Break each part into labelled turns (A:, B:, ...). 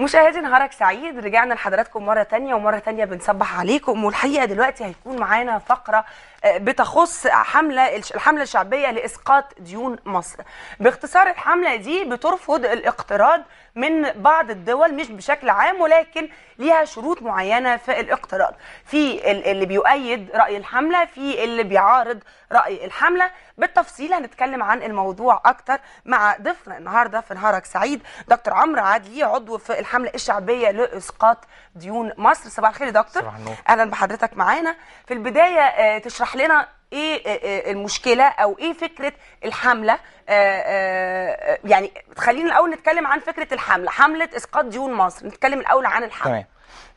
A: مشاهدي نهارك سعيد رجعنا لحضراتكم مره تانية ومره تانية بنصبح عليكم والحقيقه دلوقتي هيكون معانا فقره آه، بتخص حمله الحمله الشعبيه لاسقاط ديون مصر باختصار الحمله دي بترفض الاقتراض من بعض الدول مش بشكل عام ولكن ليها شروط معينه في الاقتراض في اللي بيؤيد راي الحمله في اللي بيعارض راي الحمله بالتفصيل هنتكلم عن الموضوع اكتر مع ضيفنا النهارده في نهارك سعيد دكتور عمرو عدلي عضو في الحمله الشعبيه لاسقاط ديون مصر صباح الخير يا دكتور صباح النور اهلا بحضرتك معانا في البدايه آه، تشرح لنا ايه آه، آه، المشكله او ايه فكره الحمله آه، يعني خلينا الاول نتكلم عن فكره الحمله حمله اسقاط ديون مصر نتكلم الاول عن الحمله تمام.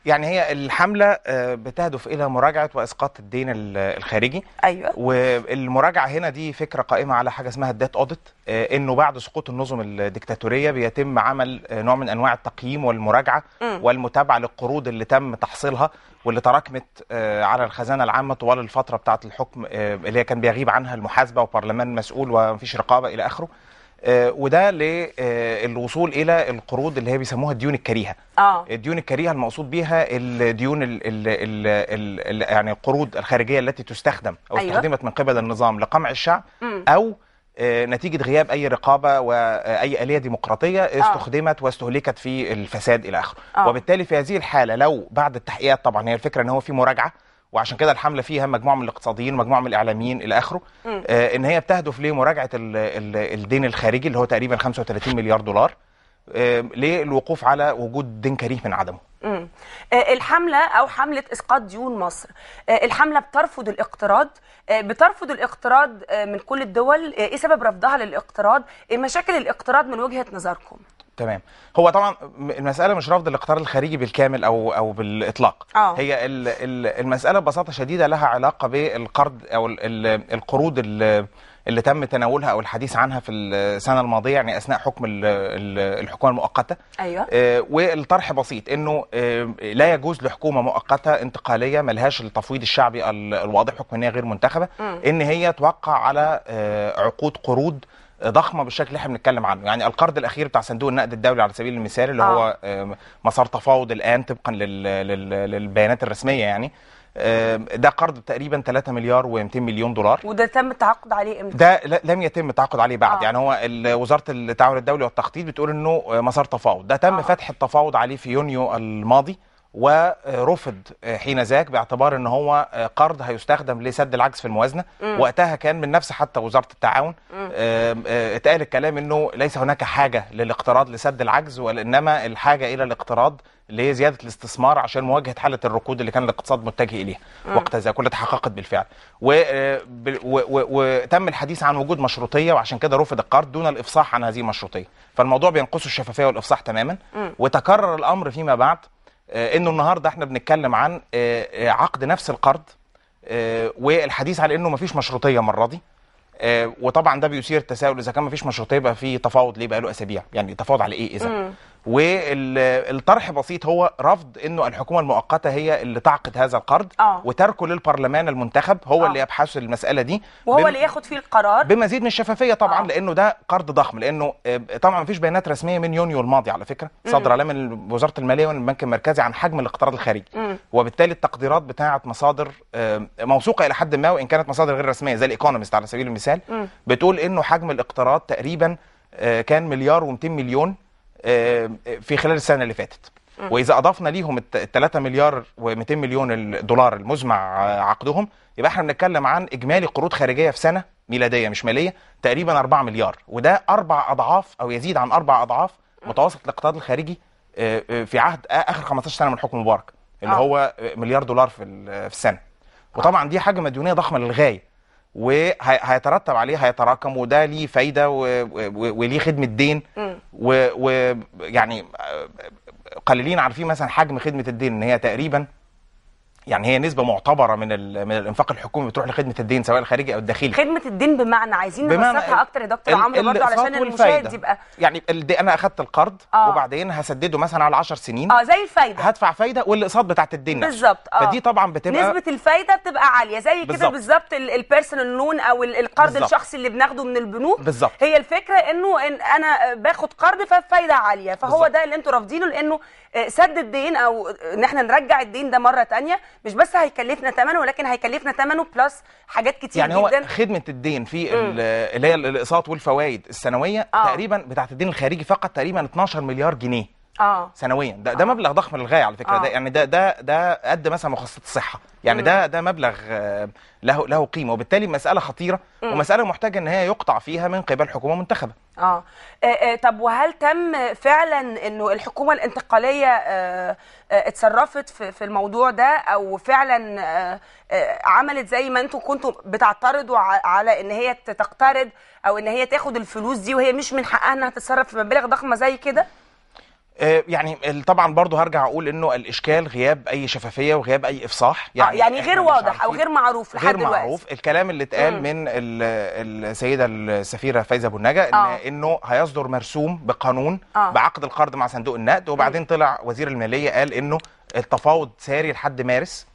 B: يعني هي الحمله آه، بتهدف الى مراجعه واسقاط الدين الخارجي ايوه والمراجعه هنا دي فكره قائمه على حاجه اسمها الدات اوديت آه، انه بعد سقوط النظم الدكتاتورية بيتم عمل آه، نوع من انواع التقييم والمراجعه م. والمتابعه للقروض اللي تم تحصيلها واللي تراكمت على الخزانه العامه طوال الفتره بتاعه الحكم اللي كان بيغيب عنها المحاسبه وبرلمان مسؤول ومفيش رقابه الى اخره آه، وده للوصول آه، الى القروض اللي هي بيسموها الديون الكريهه اه الديون الكريهه المقصود بيها الديون ال ال ال الـ الـ يعني القروض الخارجيه التي تستخدم او أيوة. استخدمت من قبل النظام لقمع الشعب او آه، نتيجه غياب اي رقابه واي اليه ديمقراطيه استخدمت واستهلكت في الفساد الى اخره آه. وبالتالي في هذه الحاله لو بعد التحقيقات طبعا هي الفكره ان هو في مراجعه وعشان كده الحمله فيها مجموعه من الاقتصاديين ومجموعه من الاعلاميين الى اخره آه ان هي بتهدف لمراجعه الدين الخارجي اللي هو تقريبا 35 مليار دولار آه للوقوف على وجود دين كريه من عدمه
A: آه الحمله او حمله اسقاط ديون مصر آه الحمله بترفض الاقتراض آه، بترفض الاقتراض آه، من كل الدول آه، ايه سبب رفضها للاقتراض إيه مشاكل الاقتراض من وجهه نظركم
B: تمام هو طبعا المساله مش رفض الاقطار الخارجي بالكامل او او بالاطلاق أوه. هي المساله ببساطه شديده لها علاقه بالقرض او القروض اللي تم تناولها او الحديث عنها في السنه الماضيه يعني اثناء حكم الحكومه المؤقته ايوه آه والطرح بسيط انه آه لا يجوز لحكومه مؤقته انتقاليه ملهاش التفويض الشعبي الواضح حكم ان هي غير منتخبه م. ان هي توقع على آه عقود قروض ضخمه بالشكل اللي احنا بنتكلم عنه يعني القرض الاخير بتاع صندوق النقد الدولي على سبيل المثال اللي آه. هو مسار تفاوض الان طبقا للبيانات الرسميه يعني ده قرض تقريبا 3 مليار و200 مليون دولار
A: وده تم التعاقد عليه امتى ده
B: لم يتم التعاقد عليه بعد آه. يعني هو وزاره التعاون الدولي والتخطيط بتقول انه مسار تفاوض ده تم آه. فتح التفاوض عليه في يونيو الماضي آه. ورفض حين ذاك باعتبار ان هو قرض هيستخدم لسد العجز في الموازنه م. وقتها كان من نفس حتى وزاره التعاون آه، اتقال الكلام انه ليس هناك حاجه للاقتراض لسد العجز وانما الحاجه الى الاقتراض لزياده الاستثمار عشان مواجهه حاله الركود اللي كان الاقتصاد متجه اليها وقت ذاك واللي تحققت بالفعل وتم آه، الحديث عن وجود مشروطيه وعشان كده رفض القرض دون الافصاح عن هذه المشروطيه فالموضوع بينقصه الشفافيه والافصاح تماما م. وتكرر الامر فيما بعد آه، انه النهارده احنا بنتكلم عن آه، آه، عقد نفس القرض والحديث على انه مفيش مشروطيه المره دي وطبعا ده بيثير التساؤل اذا كان مفيش مشروطيه يبقى في تفاوض ليه بقاله اسابيع يعني تفاوض على ايه اذا والطرح بسيط هو رفض انه الحكومه المؤقته هي اللي تعقد هذا القرض آه. وتركه للبرلمان المنتخب هو آه. اللي يبحث المساله دي وهو بم... اللي
A: ياخد فيه القرار
B: بمزيد من الشفافيه طبعا آه. لانه ده قرض ضخم لانه آه، طبعا مفيش بيانات رسميه من يونيو الماضي على فكره صادره لا من وزاره الماليه ولا البنك المركزي عن حجم الاقتراض الخارجي وبالتالي التقديرات بتاعه مصادر آه، موثوقه الى حد ما وان كانت مصادر غير رسميه زي الايكونومست على سبيل المثال مم. بتقول انه حجم الاقتراض تقريبا آه، كان مليار و200 مليون في خلال السنه اللي فاتت واذا اضفنا ليهم ال 3 مليار و200 مليون الدولار المزمع آه، عقدهم يبقى احنا بنتكلم عن اجمالي قروض خارجيه في سنه ميلاديه مش ماليه تقريبا 4 مليار وده اربع اضعاف او يزيد عن اربع اضعاف متوسط الاقتصاد الخارجي آه، آه، في عهد اخر 15 سنه من حكم مبارك اللي هو مليار دولار في السنه وطبعا دي حاجه مديونيه ضخمه للغايه وهيترتب عليه هيتراكم وده ليه فايده وليه خدمه دين ويعني آه، قليلين عارفين مثلا حجم خدمه الدين ان هي تقريبا يعني هي نسبة معتبرة من من الانفاق الحكومي بتروح لخدمة الدين سواء الخارجي او الداخلي
A: خدمة الدين بمعنى عايزين نبسطها اكتر يا دكتور عمرو برضه علشان المشاهد يبقى
B: يعني انا اخدت القرض آه. وبعدين هسدده مثلا على 10 سنين اه زي الفايدة هدفع فايدة والاقساط بتاعت الدين بالظبط اه فدي طبعا بتبقى نسبة
A: الفايدة بتبقى عالية زي كده بالظبط البيرسونال لون او القرض الشخصي اللي بناخده من البنوك بالظبط هي الفكرة انه إن انا باخد قرض ففايدة عالية فهو بالزبط. ده اللي انتوا رافضينه لانه آه، سد الدين او ان احنا نرجع الدين ده مره ثانيه مش بس هيكلفنا ثمنه ولكن هيكلفنا ثمنه بلس حاجات كتير يعني جدا يعني هو
B: خدمه الدين في اللي هي الاقساط والفوائد السنويه آه. تقريبا بتاعت الدين الخارجي فقط تقريبا 12 مليار جنيه اه سنويا ده, آه. ده مبلغ ضخم للغايه على فكره آه. ده يعني ده ده ده قد مثلا مخصصات الصحه يعني مم. ده ده مبلغ آه، له له قيمه وبالتالي مساله خطيره مم. ومساله محتاجه ان هي يقطع فيها من قبل حكومه منتخبه
A: آه. آه, اه طب وهل تم فعلا انه الحكومه الانتقاليه آه آه اتصرفت في, في الموضوع ده او فعلا آه آه عملت زي ما انتم كنتوا بتعترضوا على ان هي تقترض او ان هي تاخد الفلوس دي وهي مش من حقها انها تتصرف في مبالغ ضخمه زي كده؟
B: آه، يعني طبعا برضه هرجع اقول انه الاشكال غياب اي شفافيه وغياب اي افصاح آه، يعني, يعني غير واضح او غير
A: معروف لحد غير دلوقتي غير معروف
B: الكلام اللي اتقال من السيده السفيره فايزه ابو إن آه. انه هيصدر مرسوم بقانون آه. بعقد القرض مع صندوق النقد وبعدين طلع وزير الماليه قال انه التفاوض ساري لحد مارس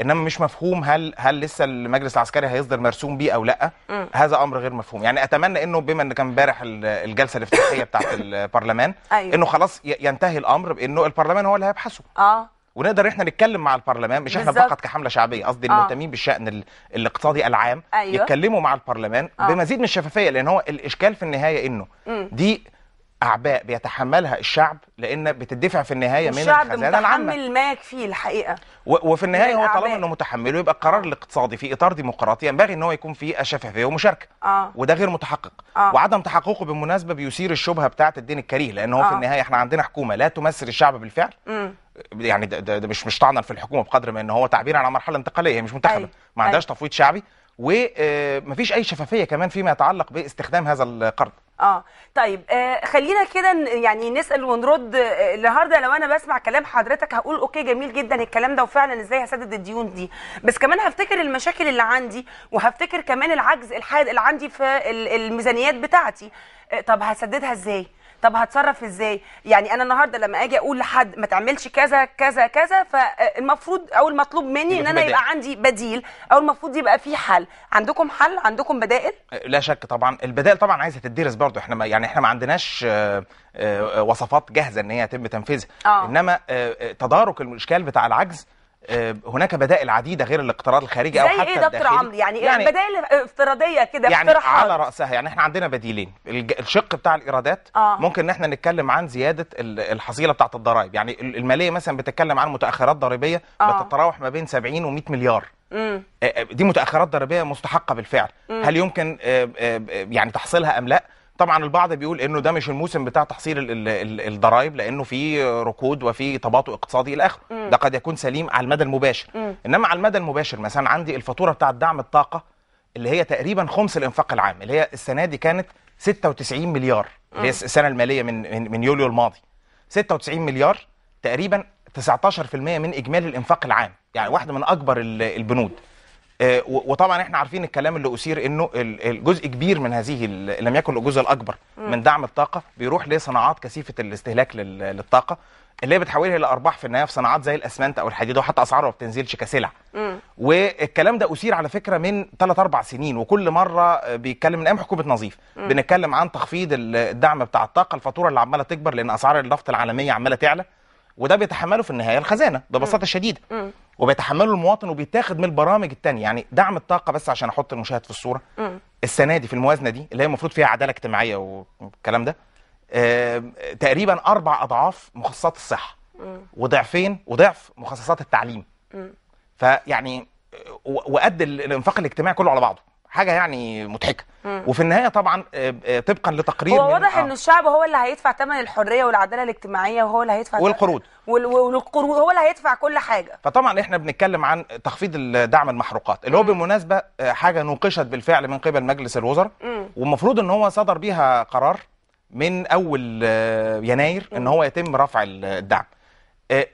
B: انما مش مفهوم هل هل لسه المجلس العسكري هيصدر مرسوم بيه او لا م. هذا امر غير مفهوم يعني اتمنى انه بما ان كان امبارح الجلسه الافتتاحيه بتاعه البرلمان أيوه. انه خلاص ينتهي الامر بانه البرلمان هو اللي هيبحثه اه ونقدر احنا نتكلم مع البرلمان مش احنا فقط كحمله شعبيه قصدي آه. المهتمين بالشان الاقتصادي العام أيوه. يتكلموا مع البرلمان آه. بمزيد من الشفافيه لان هو الاشكال في النهايه انه م. دي اعباء بيتحملها الشعب لان بتدفع في النهايه من الخزانه العامه الشعب متحمل
A: ما يكفيه الحقيقه
B: وفي النهايه هو طالما انه متحمله يبقى القرار الاقتصادي في اطار ديمقراطي ينبغي ان هو يكون فيه شفافيه ومشاركه آه. وده غير متحقق آه. وعدم تحققه بالمناسبه بيثير الشبهه بتاعه الدين الكريه لان هو آه. في النهايه احنا عندنا حكومه لا تمثل الشعب بالفعل م. يعني ده, ده, مش مش طعنا في الحكومه بقدر ما ان هو تعبير على مرحله انتقاليه هي مش منتخبه ما عندهاش تفويض شعبي ومفيش آه، اي شفافيه كمان فيما يتعلق باستخدام هذا القرض
A: اه طيب آه خلينا كده يعني نسال ونرد آه، النهارده لو انا بسمع كلام حضرتك هقول اوكي جميل جدا الكلام ده وفعلا ازاي هسدد الديون دي بس كمان هفتكر المشاكل اللي عندي وهفتكر كمان العجز الحاد اللي عندي في الميزانيات بتاعتي آه طب هسددها ازاي طب هتصرف ازاي يعني انا النهارده لما اجي اقول لحد ما تعملش كذا كذا كذا فالمفروض او المطلوب مني ان انا يبقى عندي بديل او المفروض يبقى في حل عندكم حل عندكم بدائل
B: لا شك طبعا البدائل طبعا عايزه تدرس برضه احنا ما يعني احنا ما عندناش آه، آه، وصفات جاهزه ان هي يتم تنفيذها آه. انما تدارك الاشكال بتاع العجز آه، هناك بدائل عديده غير الاقتراض الخارجي او إيه حتى ايه دكتور عمرو يعني, يعني بدائل
A: افتراضيه كده يعني على
B: راسها يعني احنا عندنا بديلين الشق بتاع الايرادات آه. ممكن ان احنا نتكلم عن زياده الحصيله بتاعه الضرائب يعني الماليه مثلا بتتكلم عن متاخرات ضريبيه آه. بتتراوح ما بين 70 و100 مليار مم. آه، آه، دي متاخرات ضريبيه مستحقه بالفعل مم. هل يمكن يعني تحصيلها ام لا طبعا البعض بيقول انه ده مش الموسم بتاع تحصيل الضرائب لانه في ركود وفي تباطؤ اقتصادي الى اخره ده قد يكون سليم على المدى المباشر م. انما على المدى المباشر مثلا عندي الفاتوره بتاعه دعم الطاقه اللي هي تقريبا خمس الانفاق العام اللي هي السنه دي كانت 96 مليار م. اللي هي السنه الماليه من, من يوليو الماضي 96 مليار تقريبا 19% من اجمالي الانفاق العام يعني واحده من اكبر البنود آه، وطبعا احنا عارفين الكلام اللي اثير انه الجزء كبير من هذه لم يكن الجزء الاكبر من دعم الطاقه بيروح لصناعات كثيفه الاستهلاك للطاقه اللي هي بتحولها الى ارباح في النهايه في صناعات زي الاسمنت او الحديد وحتى اسعارها ما بتنزلش كسلع. والكلام ده اثير على فكره من ثلاث اربع سنين وكل مره بيتكلم من ايام حكومه نظيف مم. بنتكلم عن تخفيض الدعم بتاع الطاقه الفاتوره اللي عماله تكبر لان اسعار النفط العالميه عماله تعلى. وده بيتحمله في النهايه الخزانه ببساطه شديده وبيتحمله المواطن وبيتاخد من البرامج الثانيه يعني دعم الطاقه بس عشان احط المشاهد في الصوره السنه دي في الموازنه دي اللي هي المفروض فيها عداله اجتماعيه والكلام ده آه تقريبا اربع اضعاف مخصصات الصحه وضعفين وضعف مخصصات التعليم فيعني وقد الانفاق الاجتماعي كله على بعضه حاجه يعني مضحكه وفي النهايه طبعا آه، آه، طبقا لتقرير هو واضح آه. ان
A: الشعب هو اللي هيدفع ثمن الحريه والعداله الاجتماعيه وهو اللي هيدفع والقروض والقروض هو اللي هيدفع كل حاجه
B: فطبعا احنا بنتكلم عن تخفيض دعم المحروقات اللي هو بالمناسبه حاجه نوقشت بالفعل من قبل مجلس الوزراء والمفروض ان هو صدر بيها قرار من اول يناير ان هو يتم رفع الدعم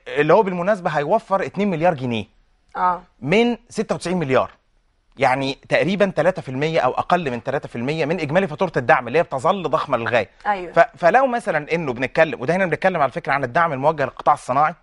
B: اللي هو بالمناسبه هيوفر 2 مليار جنيه اه من 96 مليار يعني تقريبا 3% او اقل من 3% من اجمالي فاتوره الدعم اللي هي بتظل ضخمه للغايه أيوة. فلو مثلا انه بنتكلم وده هنا بنتكلم على فكره عن الدعم الموجه للقطاع الصناعي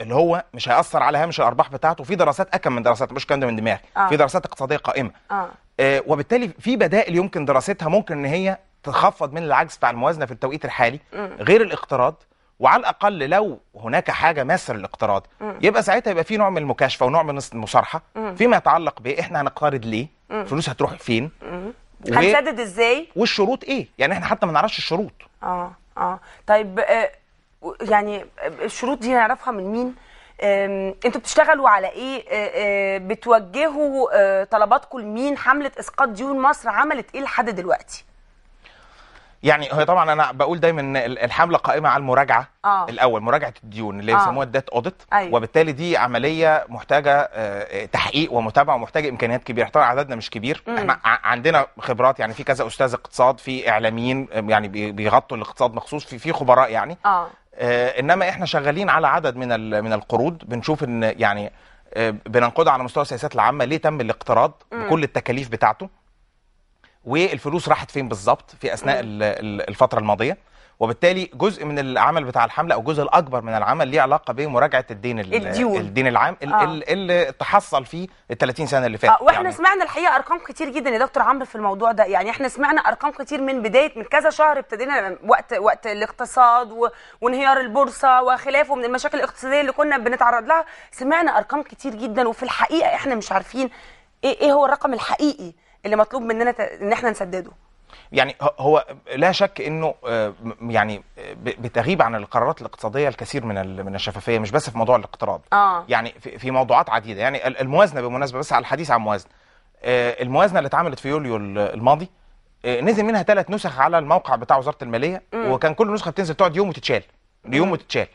B: اللي هو مش هياثر على هامش الارباح بتاعته في دراسات اكم من دراسات مش كلام ده من دماغي آه. في دراسات اقتصاديه قائمه آه. آه وبالتالي في بدائل يمكن دراستها ممكن ان هي تخفض من العجز بتاع الموازنه في التوقيت الحالي م. غير الاقتراض وعلى الاقل لو هناك حاجه ماسر الاقتراض يبقى ساعتها يبقى في نوع من المكاشفه ونوع من المصارحه فيما يتعلق باحنا هنقترض ليه فلوس هتروح فين
A: و... هنسدد ازاي
B: والشروط ايه يعني احنا حتى ما نعرفش الشروط
A: اه اه طيب آه يعني الشروط دي هنعرفها من مين انتوا بتشتغلوا على ايه آه،, آه بتوجهوا آه طلباتكم لمين حمله اسقاط ديون مصر عملت ايه لحد دلوقتي
B: يعني هي طبعا انا بقول دايما ان الحمله قائمه على المراجعه آه. الاول مراجعه الديون اللي آه. بيسموها آه. الديت اوديت أيوه. وبالتالي دي عمليه محتاجه آه، تحقيق ومتابعه ومحتاجه امكانيات كبيره طبعا عددنا مش كبير مم. احنا عندنا خبرات يعني في كذا استاذ اقتصاد في اعلاميين آه، يعني بيغطوا الاقتصاد مخصوص في في خبراء يعني آه. انما احنا شغالين على عدد من من القروض بنشوف ان يعني بننقدها على مستوى السياسات العامه ليه تم الاقتراض بكل التكاليف بتاعته والفلوس راحت فين بالظبط في اثناء الفتره الماضيه وبالتالي جزء من العمل بتاع الحمله او الجزء الاكبر من العمل ليه علاقه بمراجعه الدين الديون. الدين العام آه. اللي تحصل فيه ال 30 سنه اللي فاتت آه واحنا يعني.
A: سمعنا الحقيقه ارقام كتير جدا يا دكتور عمرو في الموضوع ده يعني احنا سمعنا ارقام كتير من بدايه من كذا شهر ابتدينا وقت وقت الاقتصاد وانهيار البورصه وخلافه من المشاكل الاقتصاديه اللي كنا بنتعرض لها سمعنا ارقام كتير جدا وفي الحقيقه احنا مش عارفين إيه, إيه هو الرقم الحقيقي اللي مطلوب مننا ان احنا نسدده
B: يعني هو لا شك انه آه، يعني بتغيب عن القرارات الاقتصاديه الكثير من من الشفافيه مش بس في موضوع الاقتراض آه. يعني في موضوعات عديده يعني الموازنه بالمناسبه بس على الحديث عن الموازنه آه، الموازنه اللي اتعملت في يوليو الماضي آه، نزل منها ثلاث نسخ على الموقع بتاع وزاره الماليه م. وكان كل نسخه بتنزل تقعد يوم وتتشال يوم وتتشال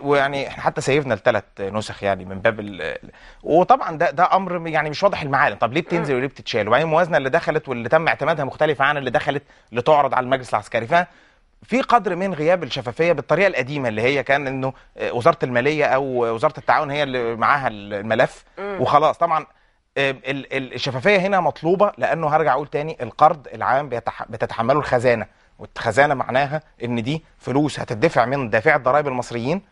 B: ويعني احنا حتى سيفنا الثلاث نسخ يعني من باب ال... وطبعا ده ده امر يعني مش واضح المعالم طب ليه بتنزل وليه بتتشال وبعدين الموازنه اللي دخلت واللي تم اعتمادها مختلفه عن اللي دخلت لتعرض على المجلس العسكري في قدر من غياب الشفافيه بالطريقه القديمه اللي هي كان انه آه، وزاره الماليه او وزاره التعاون هي اللي معاها الملف وخلاص طبعا آه، الشفافيه هنا مطلوبه لانه هرجع اقول تاني القرض العام بتتحمله الخزانه والخزانه معناها ان دي فلوس هتدفع من دافع الضرائب المصريين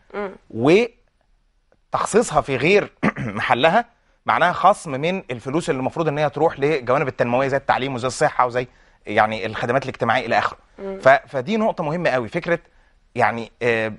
B: وتخصيصها في غير محلها معناها خصم من الفلوس اللي المفروض ان هي تروح لجوانب التنمويه زي التعليم وزي الصحه وزي يعني الخدمات الاجتماعيه الى اخره فدي نقطه مهمه قوي فكره يعني آه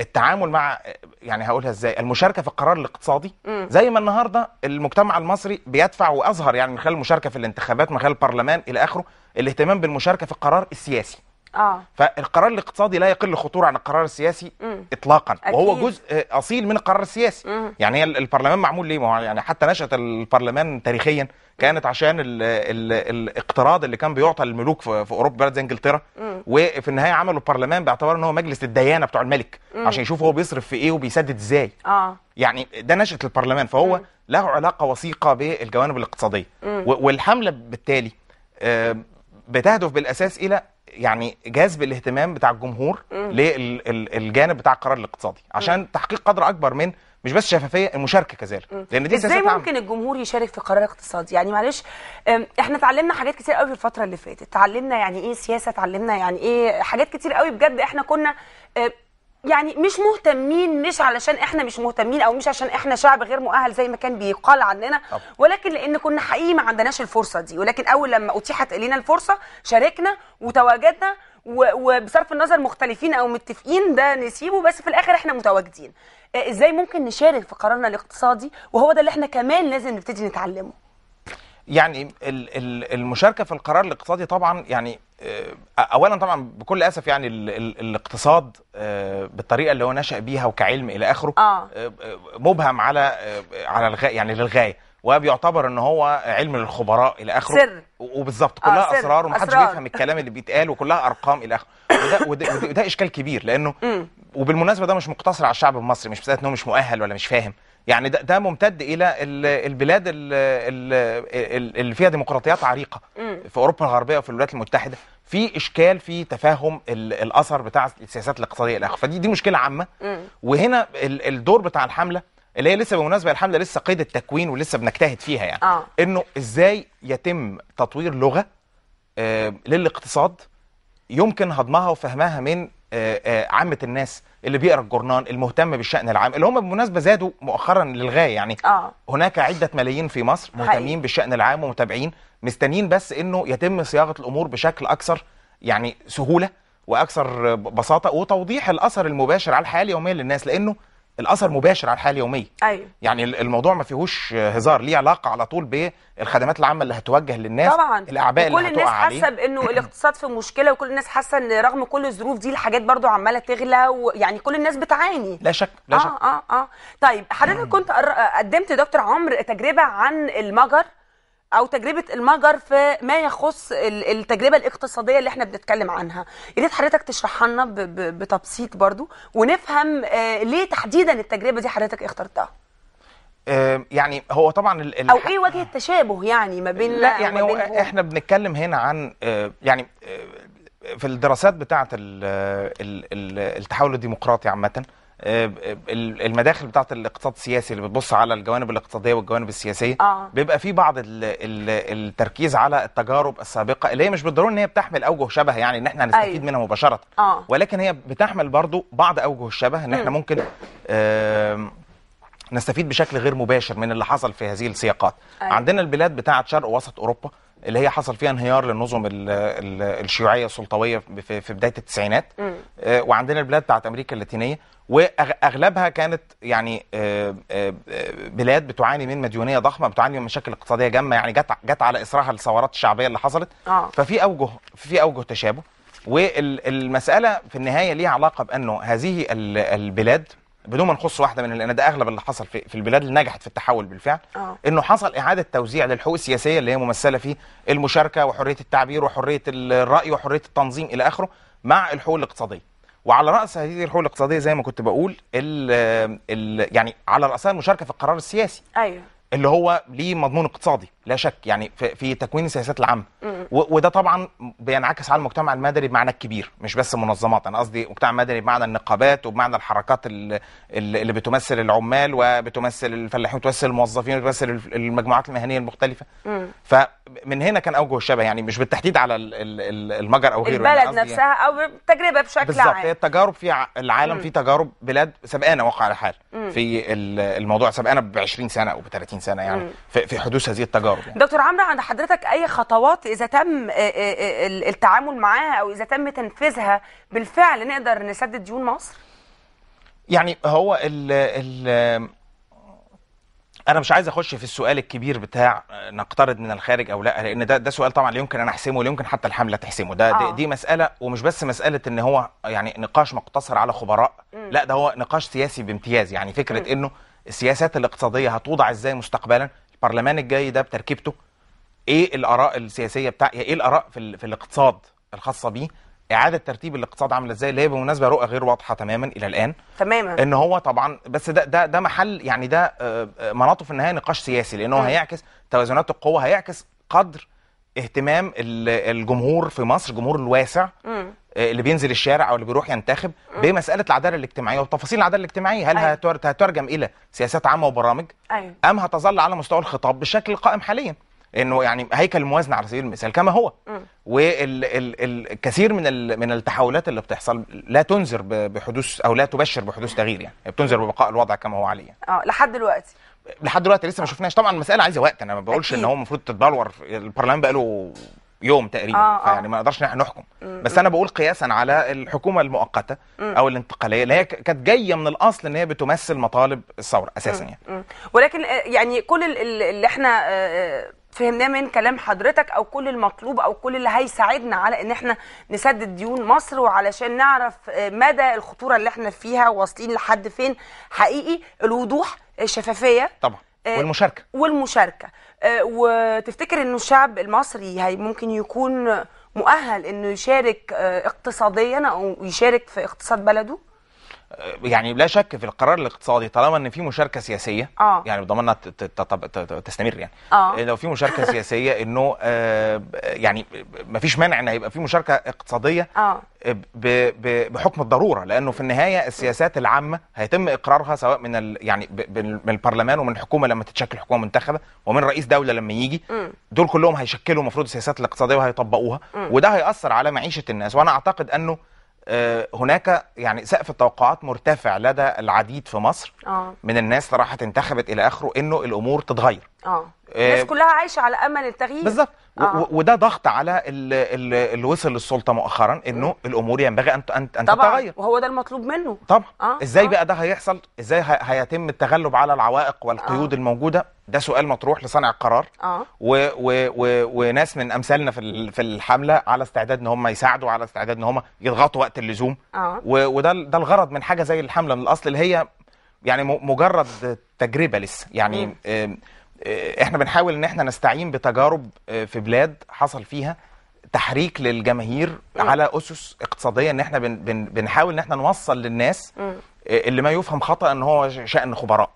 B: التعامل مع يعني هقولها ازاي المشاركه في القرار الاقتصادي زي ما النهارده المجتمع المصري بيدفع واظهر يعني من خلال المشاركه في الانتخابات من خلال البرلمان الى اخره الاهتمام بالمشاركه في القرار السياسي اه فالقرار الاقتصادي لا يقل خطوره عن القرار السياسي م. اطلاقا أكيد. وهو جزء اصيل من القرار السياسي م. يعني البرلمان معمول ليه ما هو يعني حتى نشاه البرلمان تاريخيا كانت عشان الـ الـ الاقتراض اللي كان بيعطى للملوك في, اوروبا بلد زي انجلترا وفي النهايه عملوا البرلمان باعتبار ان هو مجلس الديانه بتوع الملك م. عشان يشوف هو بيصرف في ايه وبيسدد ازاي اه يعني ده نشاه البرلمان فهو م. له علاقه وثيقه بالجوانب الاقتصاديه والحمله بالتالي آه، بتهدف بالاساس الى يعني جذب الاهتمام بتاع الجمهور للجانب بتاع القرار الاقتصادي عشان تحقيق قدر اكبر من مش بس شفافيه المشاركه كذلك لان دي ازاي ممكن
A: عم. الجمهور يشارك في قرار اقتصادي يعني معلش احنا اتعلمنا حاجات كتير قوي في الفتره اللي فاتت اتعلمنا يعني ايه سياسه اتعلمنا يعني ايه حاجات كتير قوي بجد احنا كنا اه يعني مش مهتمين مش علشان احنا مش مهتمين او مش عشان احنا شعب غير مؤهل زي ما كان بيقال عننا ولكن لان كنا حقيقي ما عندناش الفرصه دي ولكن اول لما اتيحت الينا الفرصه شاركنا وتواجدنا وبصرف النظر مختلفين او متفقين ده نسيبه بس في الاخر احنا متواجدين آه، ازاي ممكن نشارك في قرارنا الاقتصادي وهو ده اللي احنا كمان لازم نبتدي نتعلمه
B: يعني المشاركه في القرار الاقتصادي طبعا يعني آه، اولا طبعا بكل اسف يعني الـ الـ الاقتصاد آه، بالطريقه اللي هو نشا بيها وكعلم الى اخره آه. آه، مبهم على على الغايه يعني للغايه وبيعتبر ان هو علم للخبراء الى اخره سر وبالظبط كلها آه اسرار ومحدش بيفهم الكلام اللي بيتقال وكلها ارقام الى اخره وده, وده, وده, وده اشكال كبير لانه وبالمناسبه ده مش مقتصر على الشعب المصري مش مساله ان هو مش مؤهل ولا مش فاهم يعني ده, ده ممتد الى البلاد اللي فيها ديمقراطيات عريقه في اوروبا الغربيه وفي الولايات المتحده في اشكال في تفاهم الاثر بتاع السياسات الاقتصاديه الاخر فدي دي مشكله عامه وهنا الدور بتاع الحمله اللي هي لسه بالمناسبه الحمله لسه قيد التكوين ولسه بنجتهد فيها يعني آه. انه ازاي يتم تطوير لغه آه، للاقتصاد يمكن هضمها وفهمها من آه، آه، عامه الناس اللي بيقرا الجورنان المهتم بالشان العام اللي هم بالمناسبه زادوا مؤخرا للغايه يعني آه. هناك عده ملايين في مصر مهتمين بالشان العام ومتابعين مستنيين بس انه يتم صياغه الامور بشكل اكثر يعني سهوله واكثر بساطه وتوضيح الاثر المباشر على الحياه اليوميه للناس لانه الاثر مباشر على الحياه اليوميه ايوه يعني الموضوع ما فيهوش هزار ليه علاقه على طول بالخدمات العامه اللي هتوجه للناس طبعا الاعباء وكل كل الناس حاسه
A: بانه الاقتصاد في مشكله وكل الناس حاسه ان رغم كل الظروف دي الحاجات برضو عماله تغلى ويعني كل الناس بتعاني لا شك لا آه، شك اه اه اه طيب حضرتك كنت قدمت دكتور عمر تجربه عن المجر او تجربه المجر في ما يخص التجربه الاقتصاديه اللي احنا بنتكلم عنها يا ريت حضرتك تشرحها لنا بتبسيط برضو ونفهم آه، ليه تحديدا التجربه دي حضرتك اخترتها
B: آه، يعني هو طبعا او
A: ايه وجه التشابه يعني ما بين لا يعني هو احنا
B: بنتكلم هنا عن آه، يعني في الدراسات بتاعه التحول الديمقراطي عامه آه، المداخل بتاعه الاقتصاد السياسي اللي بتبص على الجوانب الاقتصاديه والجوانب السياسيه آه. بيبقى في بعض التركيز على التجارب السابقه اللي هي مش بالضروره ان هي بتحمل اوجه شبه يعني ان احنا هنستفيد أيوه. منها مباشره آه. ولكن هي بتحمل برضو بعض اوجه الشبه ان احنا م. ممكن نستفيد بشكل غير مباشر من اللي حصل في هذه السياقات أيوه. عندنا البلاد بتاعه شرق وسط اوروبا اللي هي حصل فيها انهيار للنظم الشيوعيه السلطويه في بدايه التسعينات آه، وعندنا البلاد بتاعت امريكا اللاتينيه واغلبها كانت يعني آه، آه، بلاد بتعاني من مديونيه ضخمه بتعاني من مشاكل اقتصاديه جامه يعني جت جت على اثرها الثورات الشعبيه اللي حصلت آه. ففي اوجه في اوجه تشابه والمساله في النهايه ليها علاقه بانه هذه البلاد بدون ما نخص واحده من لان ده اغلب اللي حصل في, البلاد اللي نجحت في التحول بالفعل أوه. انه حصل اعاده توزيع للحقوق السياسيه اللي هي ممثله في المشاركه وحريه التعبير وحريه الراي وحريه التنظيم الى اخره مع الحقوق الاقتصاديه وعلى راس هذه الحقوق الاقتصاديه زي ما كنت بقول الـ الـ يعني على راسها المشاركه في القرار السياسي ايوه اللي هو ليه مضمون اقتصادي لا شك يعني في تكوين السياسات العامه وده طبعا بينعكس على المجتمع المدني بمعنى الكبير مش بس منظمات انا قصدي مجتمع مدني بمعنى النقابات وبمعنى الحركات اللي بتمثل العمال وبتمثل الفلاحين وبتمثل الموظفين وبتمثل المجموعات المهنيه المختلفه فمن هنا كان اوجه الشبه يعني مش بالتحديد على المجر او غيره يعني البلد يعني نفسها
A: او التجربه بشكل عام بالظبط هي
B: التجارب في العالم في تجارب بلاد سبقانا واقع على حال في الموضوع سبقانا ب 20 سنه او ب 30 سنه يعني في حدوث هذه التجارب الارض يعني.
A: دكتور عمرو عند حضرتك اي خطوات اذا تم آه، آه، آه، التعامل معاها او اذا تم تنفيذها بالفعل نقدر نسدد ديون مصر
B: يعني هو ال ال انا مش عايز اخش في السؤال الكبير بتاع نقترض من الخارج او لا لان ده ده سؤال طبعا لا يمكن انا احسمه ولا يمكن حتى الحمله تحسمه ده آه. دي مساله ومش بس مساله ان هو يعني نقاش مقتصر على خبراء م. لا ده هو نقاش سياسي بامتياز يعني فكره م. انه السياسات الاقتصاديه هتوضع ازاي مستقبلا البرلمان الجاي ده بتركيبته ايه الاراء السياسيه بتاع ايه الاراء في, في الاقتصاد الخاصه بيه اعاده ترتيب الاقتصاد عامله ازاي اللي هي بالمناسبه رؤى غير واضحه تماما الى الان تماما ان هو طبعا بس ده ده ده محل يعني ده آه، آه، مناطه في النهايه نقاش سياسي لانه هو هيعكس توازنات القوه هيعكس قدر اهتمام الجمهور في مصر الجمهور الواسع م. آه، اللي بينزل الشارع او اللي بيروح ينتخب آه. بمساله العداله الاجتماعيه وتفاصيل العداله الاجتماعيه هل أيوة. هتترجم الى سياسات عامه وبرامج أيوة. ام هتظل على مستوى الخطاب بالشكل القائم حاليا انه يعني هيكل الموازنه على سبيل المثال كما هو والكثير من من التحولات اللي بتحصل لا تنذر بحدوث او لا تبشر بحدوث تغيير يعني بتنذر ببقاء الوضع كما هو عليه
A: اه لحد دلوقتي
B: لحد دلوقتي لسه ما شفناش طبعا المساله عايزه وقت انا ما بقولش أكيد. ان هو المفروض تتبلور البرلمان بقاله يوم تقريبا آه آه. يعني ما نقدرش نحكم بس انا بقول قياسا على الحكومه المؤقته او الانتقاليه اللي هي كانت جايه من الاصل ان هي بتمثل مطالب الثوره اساسا
A: يعني ولكن آه، يعني كل اللي احنا آه، آه، فهمناه من كلام حضرتك او كل المطلوب او كل اللي هيساعدنا على ان احنا نسدد ديون مصر وعلشان نعرف مدى الخطوره اللي احنا فيها واصلين لحد فين حقيقي الوضوح الشفافيه
B: طبعا والمشاركه
A: والمشاركه آه، وتفتكر انه الشعب المصري هي ممكن يكون مؤهل انه يشارك آه، اقتصاديا او يشارك في اقتصاد بلده
B: يعني لا شك في القرار الاقتصادي طالما ان في مشاركه سياسيه آه. يعني بضمانها تستمر يعني آه. لو في مشاركه سياسيه انه آه يعني ما فيش مانع ان هيبقى في مشاركه اقتصاديه آه. آه، بحكم الضروره لانه في النهايه السياسات العامه هيتم اقرارها سواء من ال يعني من البرلمان ومن الحكومه لما تتشكل حكومه منتخبه ومن رئيس دوله لما يجي م. دول كلهم هيشكلوا المفروض السياسات الاقتصاديه وهيطبقوها م. وده هياثر على معيشه الناس وانا اعتقد انه آه، هناك يعني سقف التوقعات مرتفع لدى العديد في مصر آه. من الناس راحت انتخبت الى اخره انه الامور تتغير
A: آه. الناس آه، كلها عايشه على امل التغيير بالظبط آه.
B: وده ضغط على اللي وصل للسلطه مؤخرا انه الامور ينبغي ان ان تتغير
A: وهو ده المطلوب منه طبعا آه. ازاي آه.
B: بقى ده هيحصل ازاي هيتم التغلب على العوائق والقيود آه. الموجوده ده سؤال مطروح لصانع القرار آه. و و و وناس من امثالنا في في الحمله على استعداد ان هم يساعدوا على استعداد ان هم يضغطوا وقت اللزوم آه. وده ده الغرض من حاجه زي الحمله من الاصل اللي هي يعني مجرد تجربه لسه يعني آه، احنا بنحاول ان احنا نستعين بتجارب آه، في بلاد حصل فيها تحريك للجماهير على اسس اقتصاديه ان احنا بن بن بنحاول ان احنا نوصل للناس آه، اللي ما يفهم خطا ان هو شان خبراء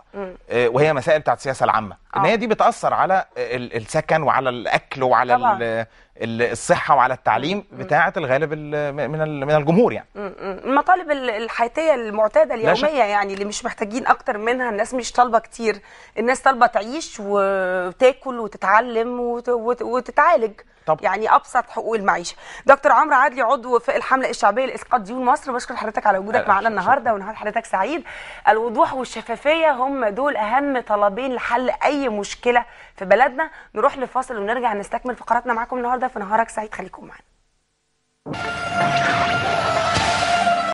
B: وهي مسائل بتاعت السياسه العامه ان هي آه. دي بتاثر على السكن وعلى الاكل وعلى طبعا. الصحه وعلى التعليم بتاعه الغالب من من الجمهور يعني
A: المطالب الحياتيه المعتاده اليوميه يعني اللي مش محتاجين اكتر منها الناس مش طالبه كتير الناس طالبه تعيش وتاكل وتتعلم وتتعالج طب. يعني ابسط حقوق المعيشه دكتور عمرو عدلي عضو في الحمله الشعبيه لاسقاط ديون مصر بشكر حضرتك على وجودك معانا النهارده ونهار حضرتك سعيد الوضوح والشفافيه هم دول اهم طلبين لحل اي اي مشكله في بلدنا نروح لفاصل ونرجع نستكمل فقراتنا معاكم النهارده في نهارك سعيد خليكم معانا